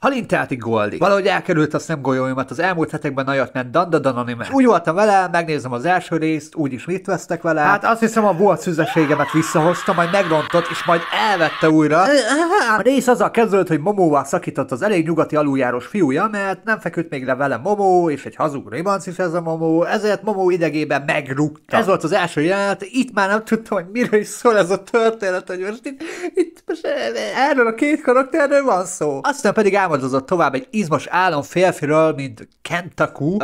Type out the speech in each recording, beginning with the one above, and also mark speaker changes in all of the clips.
Speaker 1: Halintáti Goldi. Valahogy elkerült a nem golyóimat az elmúlt hetekben nagyot ment Danda anime. Úgy voltam vele, megnézem az első részt, úgyis mit vesztek vele. Hát azt hiszem a volt szüzeségemet visszahozta, majd megrontott, és majd elvette újra. A rész a kezdődött, hogy Momóval szakított az elég nyugati aluljáros fiúja, mert nem feküdt még le vele Momó, és egy hazug ribancis ez a Momó, ezért Momó idegében megrúgta. Ez volt az első jelenet, itt már nem tudtam, hogy miről is szól ez a történet, hogy most itt, itt most erről a két karakterről van szó. Aztán pedig támadozott tovább egy izmos állam férfiről, mint Kentaku, uh,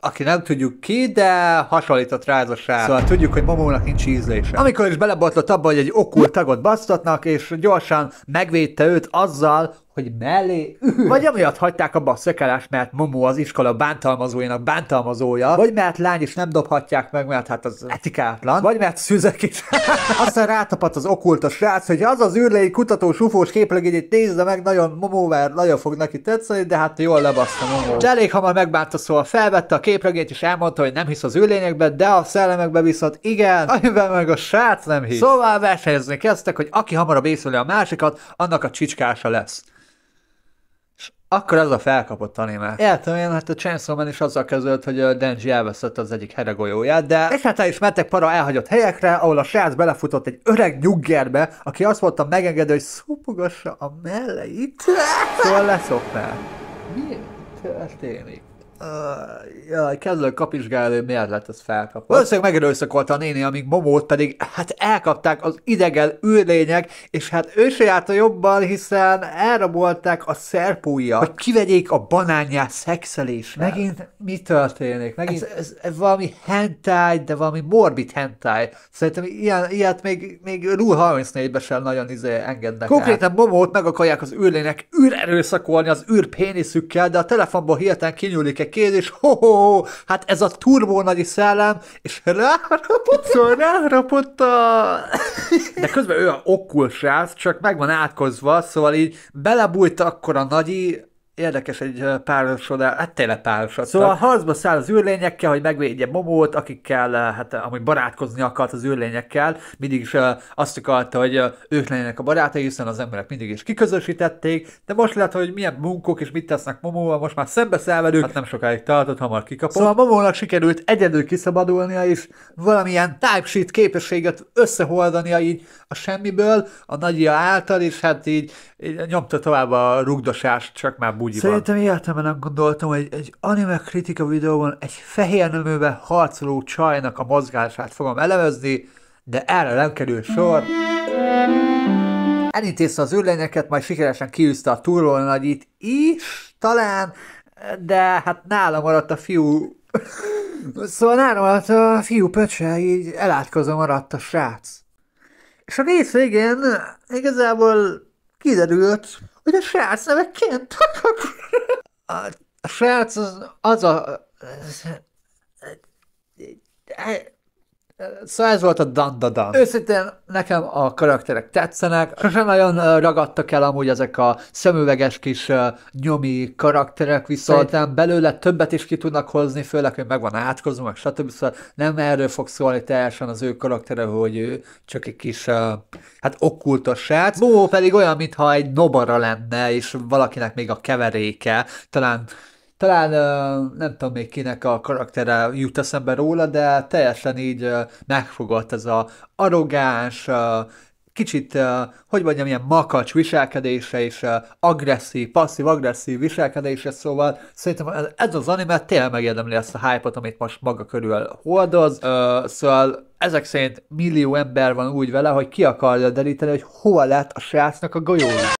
Speaker 1: aki nem tudjuk ki, de hasonlított rá ez a sár. Szóval tudjuk, hogy Momónak nincs ízlése. Amikor is belebotlott abba, hogy egy okult tagot basztatnak, és gyorsan megvédte őt azzal, hogy mellé ül. Vagy amiatt hagyták abba a szökelást, mert Momo az iskola bántalmazójának bántalmazója, vagy mert lány is nem dobhatják meg, mert hát az etikátlan, vagy mert szüzek is. Aztán rátapadt az okult a srác, hogy az az űrlei kutató sufós képregényét nézze meg, nagyon Momo, mert nagyon fog neki tetszeni, de hát jól lebaszta Momo. De elég hamar megbánta, szóval felvette a képlegényt, és elmondta, hogy nem hisz az űrlényekbe, de a szellemekbe viszont igen, amiben meg a srác nem hisz. Szóval versenyezni kezdtek, hogy aki hamarabb észleli a másikat, annak a csicskása lesz. Akkor az a felkapott anime. Értem én, hát a Chainsaw Man is azzal kezdődött, hogy a Denji elveszett az egyik heregolyóját, de hát egyáltalán is mentek para elhagyott helyekre, ahol a srác belefutott egy öreg nyuggerbe, aki azt mondta megengedő, hogy szúpogassa a melleit. Szóval leszoknál. Mi történik? Uh, jaj, kedvelő kapizsgáló, miért lett ez felkapva? Valószínűleg megerőszakolta a néni, amíg Momót pedig hát elkapták az idegen űrlények, és hát ő se járta jobban, hiszen elrabolták a szerpúja, hogy kivegyék a banánját szexelés. Megint mi történik? Megint... Ez, ez, ez valami hentai, de valami morbid hentai. Szerintem ilyen, ilyet még, még Rule 34-ben sem nagyon izé engednek Konkrétan el. Momót meg akarják az űrlények űrerőszakolni az űrpéniszükkel, de a telefonból hirtelen kinyúlik egy kéz, és ho, -ho, -ho hát ez a turbó nagy szellem, és rárapott, szóval rárapott a... De közben ő a okkul srác, csak meg van átkozva, szóval így belebújt akkor a nagyi, érdekes egy párosodás, hát tényleg párosodás. Szóval harcba száll az űrlényekkel, hogy megvédje Momót, akikkel, hát amúgy barátkozni akart az űrlényekkel, mindig is azt akarta, hogy ők lennének a barátai, hiszen az emberek mindig is kiközösítették, de most lehet, hogy milyen munkok és mit tesznek Momóval, most már szembe szelvedünk. hát nem sokáig tartott, hamar kikapott. Szóval Momónak sikerült egyedül kiszabadulnia, és valamilyen tápsít képességet összehordania így a semmiből, a nagyja által, és hát így, így nyomta tovább a rugdosást, csak már úgy Szerintem van. életemben nem gondoltam, hogy egy anime kritika videóban egy fehér neműben harcoló csajnak a mozgását fogom elemezni, de erre nem kerül sor. Elintézte az űrlényeket, majd sikeresen kiűzte a túlról nagyit is, talán, de hát nála maradt a fiú... szóval nála maradt a fiú pöcse, így elátkozom maradt a srác. És a rész végén igazából kiderült, hogy a srác neve Kent. A srác az, az a... Szóval ez volt a dandada. Őszintén nekem a karakterek tetszenek, sosem nagyon ragadtak el amúgy ezek a szemüveges kis nyomi karakterek, viszont Szerint... belőle többet is ki tudnak hozni, főleg, hogy megvan átkozó, meg stb. Szóval nem erről fog szólni teljesen az ő karaktere, hogy ő csak egy kis, hát okkultos srác. Bó pedig olyan, mintha egy nobara lenne, és valakinek még a keveréke, talán talán nem tudom még kinek a karaktere jut eszembe róla, de teljesen így megfogott ez a arrogáns, kicsit, hogy mondjam, ilyen makacs viselkedése és agresszív, passzív-agresszív viselkedése, szóval szerintem ez az anime tényleg megérdemli ezt a hype-ot, amit most maga körül hordoz, szóval ezek szerint millió ember van úgy vele, hogy ki akarja deríteni, hogy hova lett a srácnak a golyója.